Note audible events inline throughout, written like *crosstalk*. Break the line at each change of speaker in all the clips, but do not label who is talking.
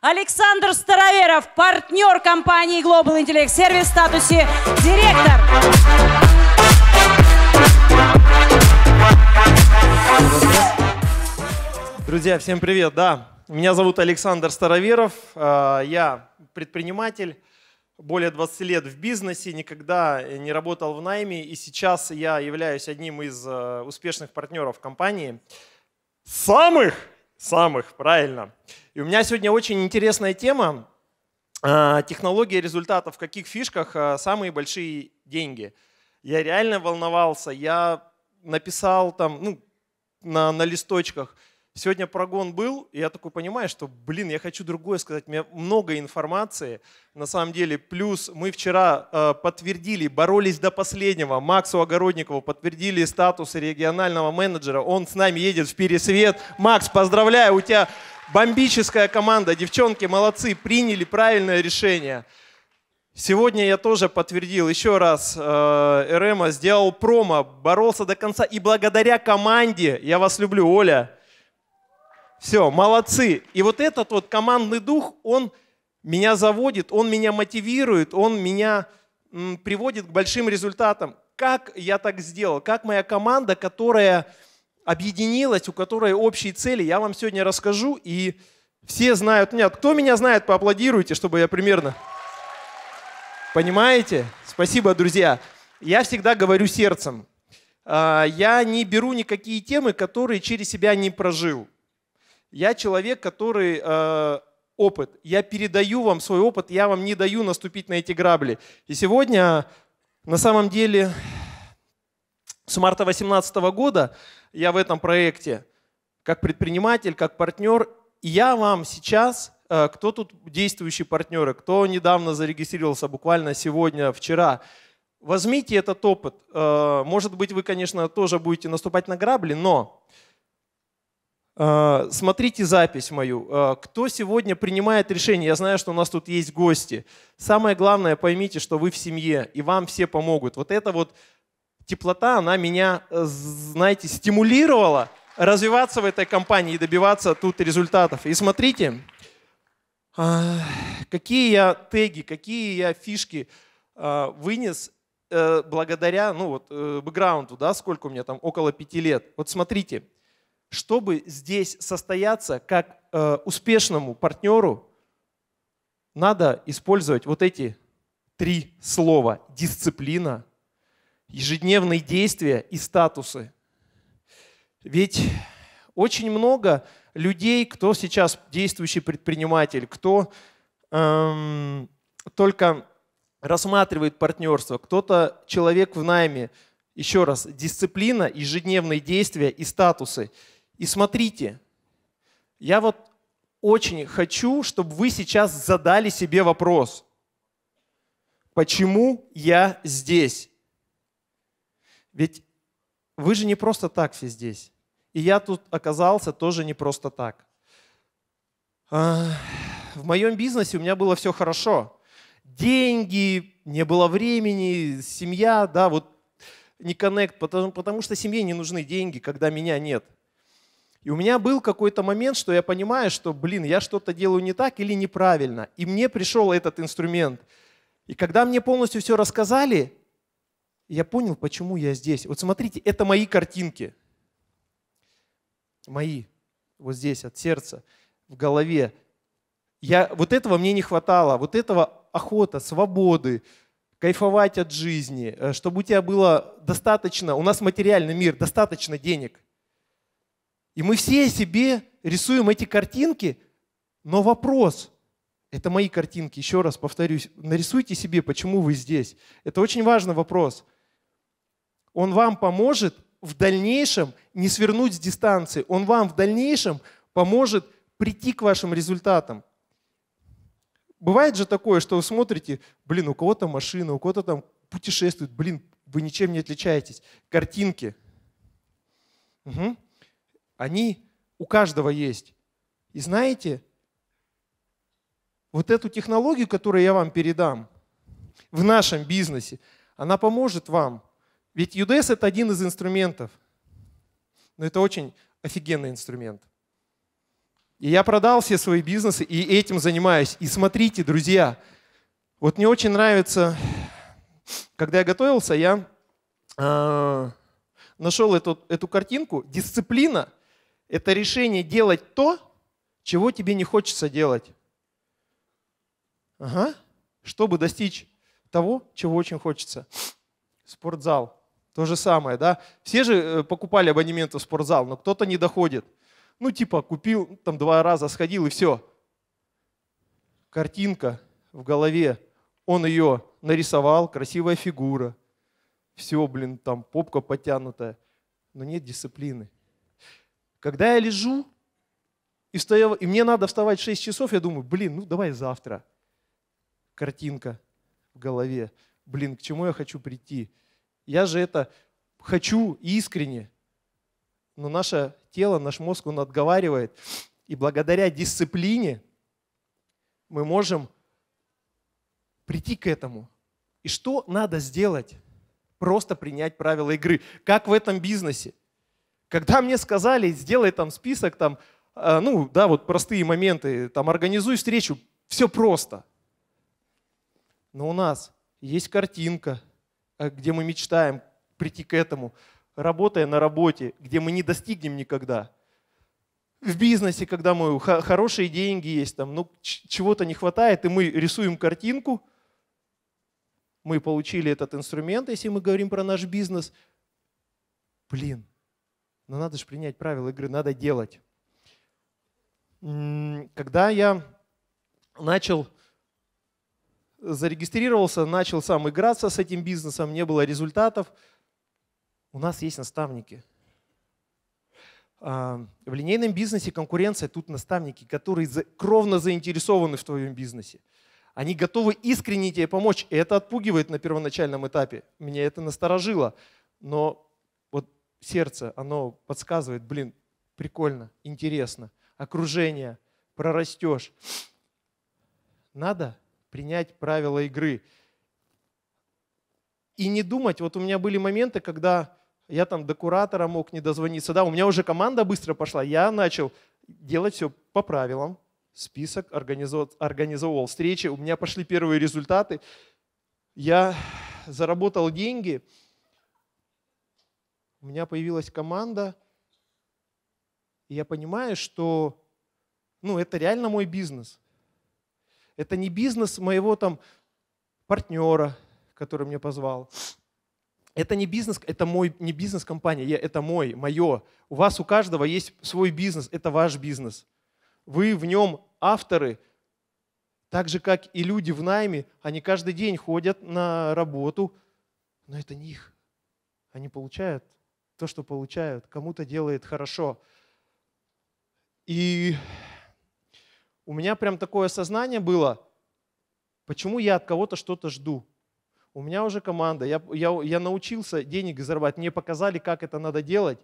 Александр Староверов, партнер компании Global Intellect Service в статусе директор. Друзья, всем привет, да. Меня зовут Александр Староверов, э, я предприниматель, более 20 лет в бизнесе, никогда не работал в найме, и сейчас я являюсь одним из э, успешных партнеров компании. Самых, самых, правильно. Правильно. И у меня сегодня очень интересная тема. А, Технология результатов, в каких фишках а, самые большие деньги. Я реально волновался, я написал там ну, на, на листочках. Сегодня прогон был, и я такой понимаю, что, блин, я хочу другое сказать, у меня много информации. На самом деле, плюс мы вчера э, подтвердили, боролись до последнего, Максу Огородникову подтвердили статус регионального менеджера, он с нами едет в Пересвет. Макс, поздравляю, у тебя бомбическая команда. Девчонки, молодцы, приняли правильное решение. Сегодня я тоже подтвердил еще раз, э, сделал промо, боролся до конца. И благодаря команде, я вас люблю, Оля, все, молодцы. И вот этот вот командный дух, он меня заводит, он меня мотивирует, он меня приводит к большим результатам. Как я так сделал? Как моя команда, которая объединилась, у которой общие цели. Я вам сегодня расскажу, и все знают меня. Кто меня знает, поаплодируйте, чтобы я примерно... Понимаете? Спасибо, друзья. Я всегда говорю сердцем. А, я не беру никакие темы, которые через себя не прожил. Я человек, который а, опыт. Я передаю вам свой опыт, я вам не даю наступить на эти грабли. И сегодня, на самом деле, с марта 2018 года я в этом проекте, как предприниматель, как партнер. И я вам сейчас, э, кто тут действующий партнеры, а кто недавно зарегистрировался, буквально сегодня, вчера, возьмите этот опыт. Э, может быть, вы, конечно, тоже будете наступать на грабли, но э, смотрите запись мою. Кто сегодня принимает решение? Я знаю, что у нас тут есть гости. Самое главное, поймите, что вы в семье, и вам все помогут. Вот это вот теплота, она меня, э, знаете, стимулировала развиваться в этой компании и добиваться тут результатов. И смотрите, а, какие я теги, какие я фишки а, вынес э, благодаря, ну вот, э, бэкграунду, да, сколько у меня там, около пяти лет. Вот смотрите, чтобы здесь состояться как успешному партнеру, надо использовать вот эти три слова. Дисциплина – ежедневные действия и статусы. Ведь очень много людей, кто сейчас действующий предприниматель, кто эм, только рассматривает партнерство, кто-то человек в найме. Еще раз, дисциплина, ежедневные действия и статусы. И смотрите, я вот очень хочу, чтобы вы сейчас задали себе вопрос, почему я здесь? Ведь вы же не просто так все здесь. И я тут оказался тоже не просто так. А, в моем бизнесе у меня было все хорошо. Деньги, не было времени, семья, да, вот не коннект, потому, потому что семье не нужны деньги, когда меня нет. И у меня был какой-то момент, что я понимаю, что, блин, я что-то делаю не так или неправильно. И мне пришел этот инструмент. И когда мне полностью все рассказали, я понял, почему я здесь. Вот смотрите, это мои картинки. Мои. Вот здесь, от сердца, в голове. Я, вот этого мне не хватало. Вот этого охота, свободы, кайфовать от жизни, э, чтобы у тебя было достаточно, у нас материальный мир, достаточно денег. И мы все себе рисуем эти картинки, но вопрос, это мои картинки, еще раз повторюсь, нарисуйте себе, почему вы здесь. Это очень важный вопрос – он вам поможет в дальнейшем не свернуть с дистанции. Он вам в дальнейшем поможет прийти к вашим результатам. Бывает же такое, что вы смотрите, блин, у кого-то машина, у кого-то там путешествует, блин, вы ничем не отличаетесь. Картинки. Угу. Они у каждого есть. И знаете, вот эту технологию, которую я вам передам в нашем бизнесе, она поможет вам – ведь UDS это один из инструментов, но это очень офигенный инструмент. И я продал все свои бизнесы и этим занимаюсь. И смотрите, друзья, вот мне очень нравится, когда я готовился, я а, нашел эту, эту картинку. Дисциплина – это решение делать то, чего тебе не хочется делать. Ага. Чтобы достичь того, чего очень хочется. Спортзал. То же самое, да? Все же э, покупали абонементы в спортзал, но кто-то не доходит. Ну, типа, купил, там два раза сходил и все. Картинка в голове, он ее нарисовал, красивая фигура. Все, блин, там попка потянутая. Но нет дисциплины. Когда я лежу, и, встаю, и мне надо вставать в 6 часов, я думаю, блин, ну давай завтра. Картинка в голове. Блин, к чему я хочу прийти? Я же это хочу искренне. Но наше тело, наш мозг, он отговаривает. И благодаря дисциплине мы можем прийти к этому. И что надо сделать? Просто принять правила игры. Как в этом бизнесе. Когда мне сказали, сделай там список, там, э, ну да, вот простые моменты, там организуй встречу, все просто. Но у нас есть картинка, Э, где мы мечтаем прийти к этому, работая на работе, где мы не достигнем никогда. В бизнесе, когда мы хорошие деньги есть, там, ну, чего-то не хватает, и мы рисуем картинку, мы получили этот инструмент, если мы говорим про наш бизнес. Блин, но ну, надо же принять правила игры, надо делать. Когда я начал зарегистрировался, начал сам играться с этим бизнесом, не было результатов. У нас есть наставники. А, в линейном бизнесе конкуренция, тут наставники, которые кровно заинтересованы в твоем бизнесе. Они готовы искренне тебе помочь. И это отпугивает на первоначальном этапе. Меня это насторожило. Но вот сердце, оно подсказывает, блин, прикольно, интересно. Окружение, прорастешь. Надо принять правила игры. И не думать, вот у меня были моменты, когда я там до куратора мог не дозвониться, да, у меня уже команда быстро пошла, я начал делать все по правилам, список, организовал, встречи, у меня пошли первые результаты, я заработал деньги, у меня появилась команда, и я понимаю, что ну, это реально мой бизнес. Это не бизнес моего там партнера, который меня позвал. Это не бизнес, это мой, не бизнес-компания, я, это мой, мое. У вас у каждого есть свой бизнес, это ваш бизнес. Вы в нем авторы, так же, как и люди в найме, они каждый день ходят на работу, но это не их. Они получают то, что получают. Кому-то делает хорошо. И у меня прям такое сознание было, почему я от кого-то что-то жду. У меня уже команда, я, я, я научился денег зарабатывать, мне показали, как это надо делать.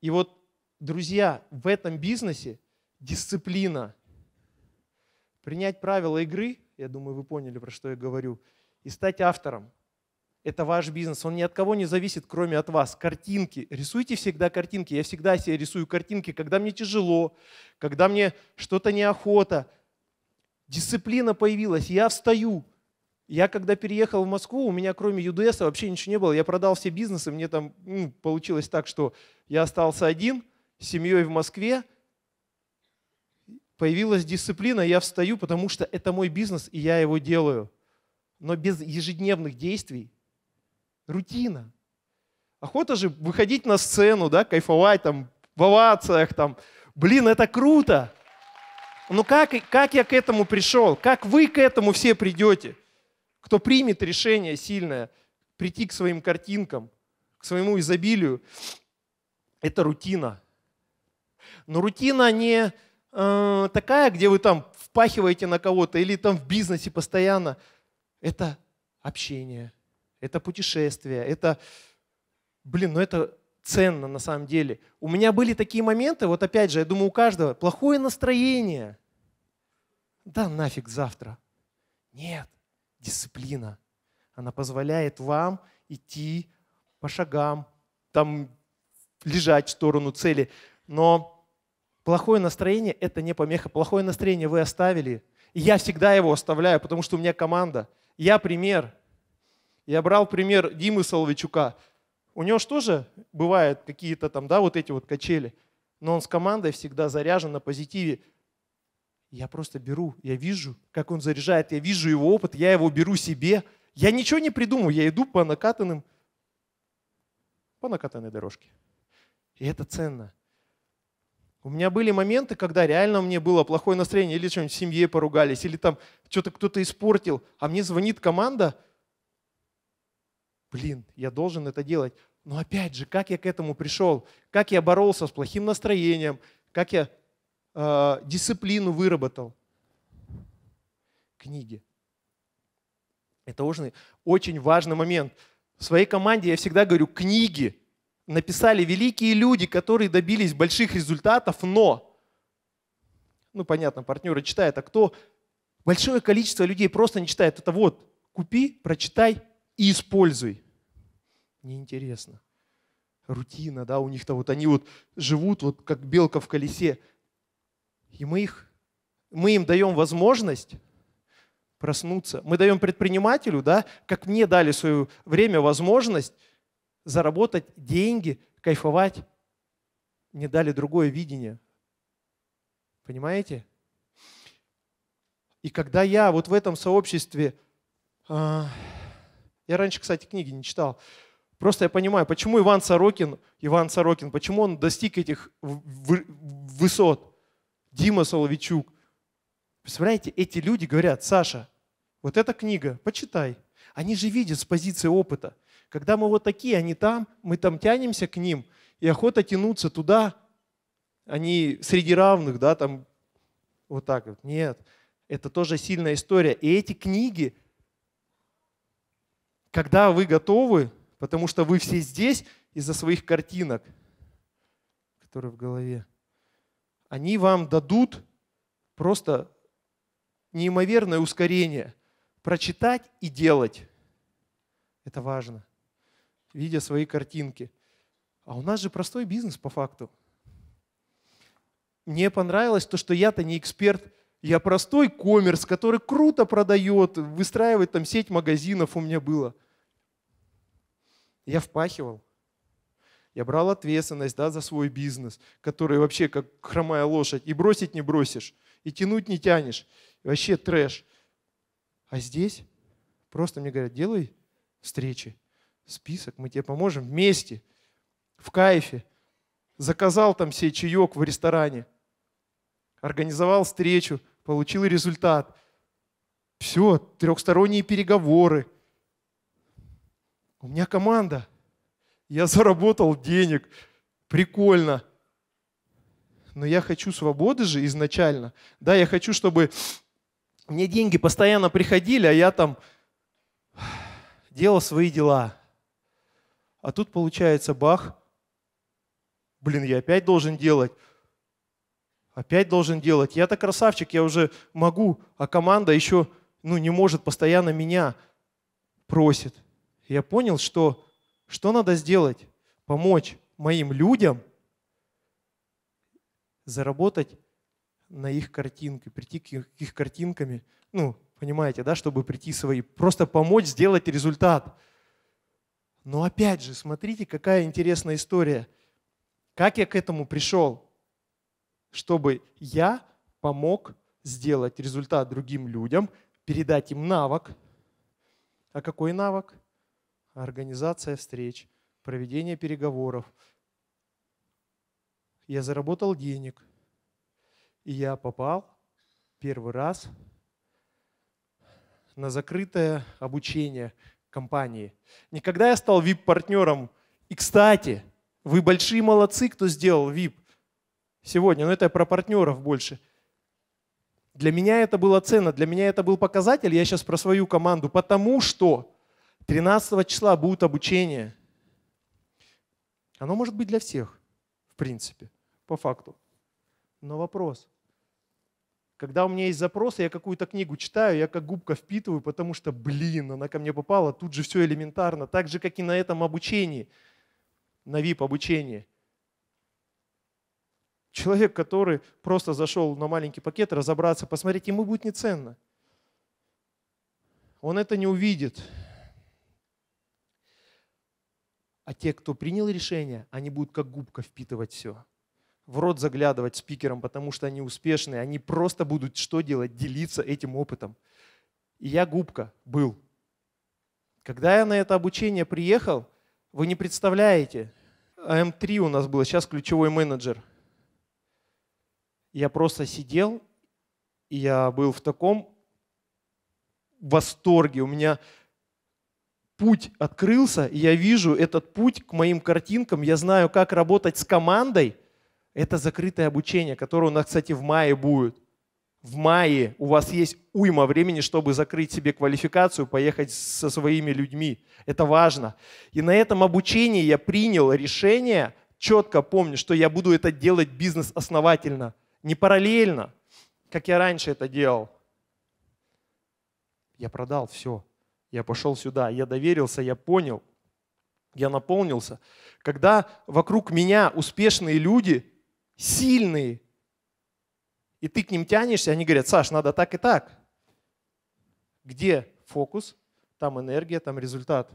И вот, друзья, в этом бизнесе дисциплина, принять правила игры, я думаю, вы поняли, про что я говорю, и стать автором – это ваш бизнес, он ни от кого не зависит, кроме от вас. Картинки, рисуйте всегда картинки. Я всегда себе рисую картинки, когда мне тяжело, когда мне что-то неохота. Дисциплина появилась, я встаю. Я когда переехал в Москву, у меня кроме UDS вообще ничего не было. Я продал все бизнесы, мне там ну, получилось так, что я остался один с семьей в Москве, появилась дисциплина, я встаю, потому что это мой бизнес, и я его делаю. Но без ежедневных действий Рутина. Охота же выходить на сцену, да, кайфовать там в овациях, там. Блин, это круто. Но ну как, как я к этому пришел? Как вы к этому все придете? Кто примет решение сильное прийти к своим картинкам, к своему изобилию, это рутина. Но рутина не э, такая, где вы там впахиваете на кого-то или там в бизнесе постоянно. Это общение – это путешествие, это, блин, ну это ценно на самом деле. У меня были такие моменты, вот опять же, я думаю, у каждого плохое настроение. Да нафиг завтра. Нет, дисциплина. Она позволяет вам идти по шагам, там лежать в сторону цели. Но плохое настроение – это не помеха. Плохое настроение вы оставили. И я всегда его оставляю, потому что у меня команда. Я пример – я брал пример Димы Соловичука. У него же тоже бывают какие-то там, да, вот эти вот качели. Но он с командой всегда заряжен на позитиве. Я просто беру, я вижу, как он заряжает, я вижу его опыт, я его беру себе. Я ничего не придумал, я иду по накатанным, по накатанной дорожке. И это ценно. У меня были моменты, когда реально мне было плохое настроение, или что-нибудь в семье поругались, или там что-то кто-то испортил, а мне звонит команда – блин, я должен это делать. Но опять же, как я к этому пришел? Как я боролся с плохим настроением? Как я э, дисциплину выработал? Книги. Это очень, очень важный момент. В своей команде я всегда говорю, книги написали великие люди, которые добились больших результатов, но, ну понятно, партнеры читают, а кто? Большое количество людей просто не читает. Это вот, купи, прочитай и используй. Неинтересно. Рутина, да, у них-то вот они вот живут вот как белка в колесе. И мы их, мы им даем возможность проснуться. Мы даем предпринимателю, да, как мне дали свое время возможность заработать деньги, кайфовать. Мне дали другое видение. Понимаете? И когда я вот в этом сообществе а, я раньше, кстати, книги не читал. Просто я понимаю, почему Иван Сорокин, Иван Сорокин, почему он достиг этих высот. Дима Соловичук. Представляете, эти люди говорят, Саша, вот эта книга, почитай. Они же видят с позиции опыта. Когда мы вот такие, они там, мы там тянемся к ним, и охота тянуться туда, они среди равных, да, там вот так вот. Нет, это тоже сильная история. И эти книги – когда вы готовы, потому что вы все здесь из-за своих картинок, которые в голове, они вам дадут просто неимоверное ускорение. Прочитать и делать. Это важно. Видя свои картинки. А у нас же простой бизнес по факту. Мне понравилось то, что я-то не эксперт – я простой коммерс, который круто продает, выстраивает там сеть магазинов у меня было. Я впахивал. Я брал ответственность да, за свой бизнес, который вообще как хромая лошадь. И бросить не бросишь, и тянуть не тянешь. вообще трэш. А здесь просто мне говорят, делай встречи, список, мы тебе поможем вместе, в кайфе. Заказал там себе чаек в ресторане, организовал встречу – получил результат. Все, трехсторонние переговоры. У меня команда. Я заработал денег. Прикольно. Но я хочу свободы же изначально. Да, я хочу, чтобы мне деньги постоянно приходили, а я там делал свои дела. А тут получается бах. Блин, я опять должен делать опять должен делать. Я-то красавчик, я уже могу, а команда еще ну, не может, постоянно меня просит. Я понял, что что надо сделать? Помочь моим людям заработать на их картинки, прийти к их, к их картинками, ну, понимаете, да, чтобы прийти свои, просто помочь сделать результат. Но опять же, смотрите, какая интересная история. Как я к этому пришел? чтобы я помог сделать результат другим людям, передать им навык. А какой навык? Организация встреч, проведение переговоров. Я заработал денег, и я попал первый раз на закрытое обучение компании. Никогда я стал VIP-партнером. И, кстати, вы большие молодцы, кто сделал VIP сегодня, но это про партнеров больше. Для меня это было ценно, для меня это был показатель, я сейчас про свою команду, потому что 13 числа будет обучение. Оно может быть для всех, в принципе, по факту. Но вопрос, когда у меня есть запрос, я какую-то книгу читаю, я как губка впитываю, потому что, блин, она ко мне попала, тут же все элементарно, так же, как и на этом обучении, на VIP-обучении – Человек, который просто зашел на маленький пакет, разобраться, посмотреть, ему будет неценно. Он это не увидит. А те, кто принял решение, они будут как губка впитывать все. В рот заглядывать спикерам, потому что они успешные. Они просто будут что делать? Делиться этим опытом. И я губка был. Когда я на это обучение приехал, вы не представляете, а М3 у нас был сейчас ключевой менеджер – я просто сидел, и я был в таком восторге. У меня путь открылся, и я вижу этот путь к моим картинкам. Я знаю, как работать с командой. Это закрытое обучение, которое у нас, кстати, в мае будет. В мае у вас есть уйма времени, чтобы закрыть себе квалификацию, поехать со своими людьми. Это важно. И на этом обучении я принял решение, четко помню, что я буду это делать бизнес-основательно – не параллельно, как я раньше это делал. Я продал все. Я пошел сюда. Я доверился, я понял. Я наполнился. Когда вокруг меня успешные люди, сильные, и ты к ним тянешься, они говорят, Саш, надо так и так. Где фокус, там энергия, там результат.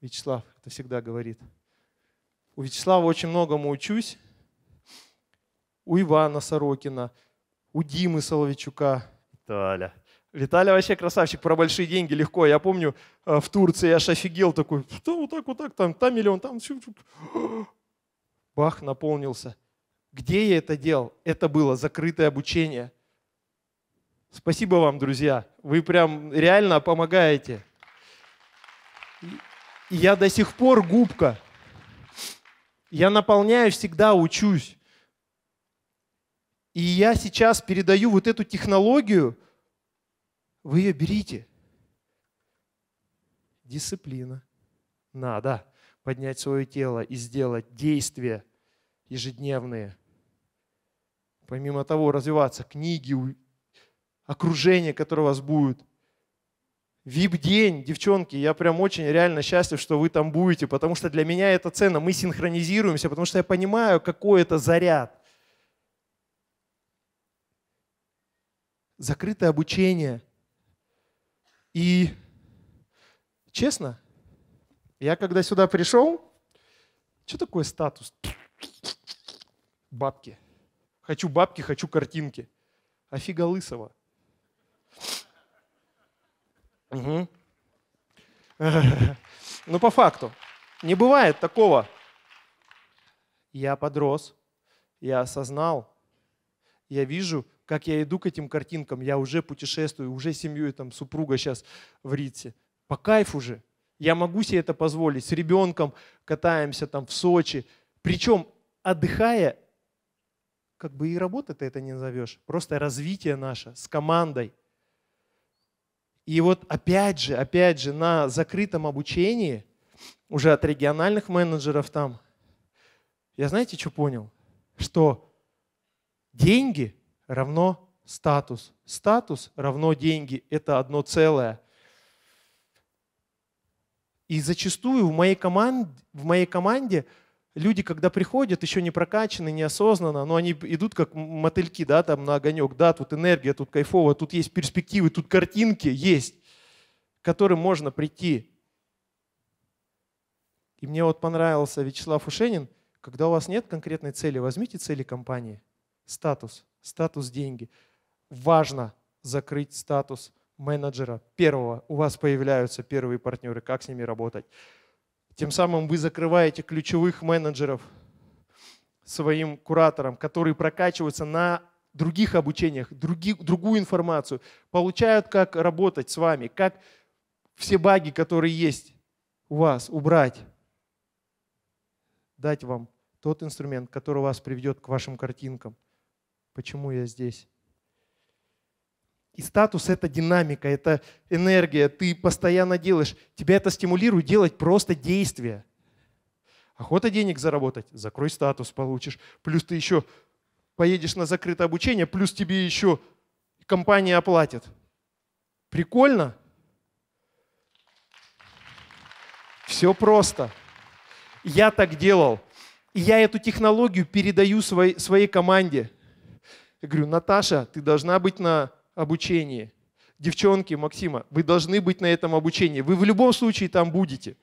Вячеслав это всегда говорит. У Вячеслава очень многому учусь, у Ивана Сорокина, у Димы Соловичука. Виталя. Виталя вообще красавчик, про большие деньги легко. Я помню, э, в Турции я аж офигел такой, что вот так, вот так, там, там миллион, там, *gasps* бах, наполнился. Где я это делал? Это было закрытое обучение. Спасибо вам, друзья. Вы прям реально помогаете. я до сих пор губка. Я наполняю всегда, учусь. И я сейчас передаю вот эту технологию, вы ее берите. Дисциплина. Надо поднять свое тело и сделать действия ежедневные. Помимо того, развиваться книги, окружение, которое у вас будет. Вип-день, девчонки, я прям очень реально счастлив, что вы там будете, потому что для меня это ценно. Мы синхронизируемся, потому что я понимаю, какой это заряд. закрытое обучение. И честно, я когда сюда пришел, что такое статус? Бабки. Хочу бабки, хочу картинки. Офига лысого. Угу. Ну, по факту. Не бывает такого. Я подрос, я осознал, я вижу, как я иду к этим картинкам, я уже путешествую, уже семью, там, супруга сейчас в Рице. По кайфу же. Я могу себе это позволить. С ребенком катаемся там в Сочи. Причем отдыхая, как бы и работа ты это не назовешь, просто развитие наше с командой. И вот опять же, опять же, на закрытом обучении, уже от региональных менеджеров там, я знаете, что понял? Что деньги – равно статус. Статус равно деньги. Это одно целое. И зачастую в моей, команд, в моей команде люди, когда приходят, еще не прокачаны, неосознанно, но они идут как мотыльки, да, там на огонек. Да, тут энергия, тут кайфово, тут есть перспективы, тут картинки есть, к которым можно прийти. И мне вот понравился Вячеслав Ушенин, когда у вас нет конкретной цели, возьмите цели компании – статус, статус деньги. Важно закрыть статус менеджера первого. У вас появляются первые партнеры, как с ними работать. Тем самым вы закрываете ключевых менеджеров своим куратором, которые прокачиваются на других обучениях, други, другую информацию, получают, как работать с вами, как все баги, которые есть у вас, убрать, дать вам тот инструмент, который вас приведет к вашим картинкам – почему я здесь. И статус – это динамика, это энергия, ты постоянно делаешь. Тебя это стимулирует делать просто действия. Охота денег заработать, закрой статус, получишь. Плюс ты еще поедешь на закрытое обучение, плюс тебе еще компания оплатит. Прикольно? Все просто. Я так делал. И я эту технологию передаю своей, своей команде – я говорю, Наташа, ты должна быть на обучении. Девчонки, Максима, вы должны быть на этом обучении. Вы в любом случае там будете,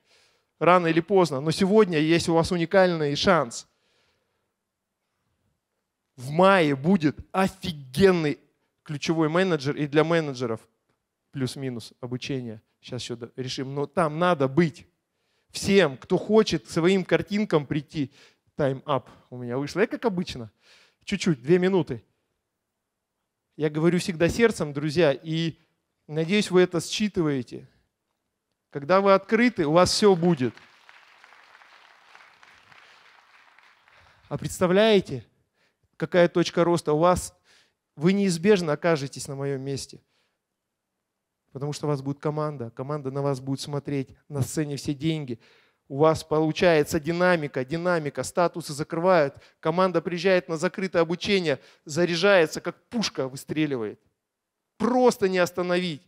рано или поздно. Но сегодня есть у вас уникальный шанс. В мае будет офигенный ключевой менеджер и для менеджеров плюс-минус обучение. Сейчас еще решим. Но там надо быть. Всем, кто хочет к своим картинкам прийти, тайм-ап у меня вышло. Я как обычно, чуть-чуть, две минуты. Я говорю всегда сердцем, друзья, и надеюсь, вы это считываете. Когда вы открыты, у вас все будет. А представляете, какая точка роста у вас? Вы неизбежно окажетесь на моем месте. Потому что у вас будет команда. Команда на вас будет смотреть. На сцене все деньги у вас получается динамика, динамика, статусы закрывают, команда приезжает на закрытое обучение, заряжается, как пушка выстреливает. Просто не остановить.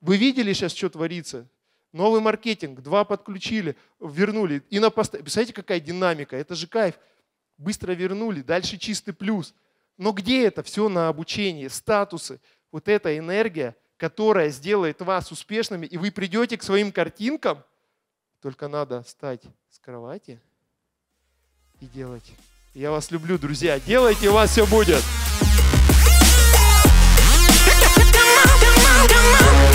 Вы видели сейчас, что творится? Новый маркетинг, два подключили, вернули. И на пост... Представляете, какая динамика, это же кайф. Быстро вернули, дальше чистый плюс. Но где это? Все на обучении, статусы. Вот эта энергия, которая сделает вас успешными, и вы придете к своим картинкам – только надо встать с кровати и делать. Я вас люблю, друзья. Делайте, у вас все будет. Come on, come on, come on.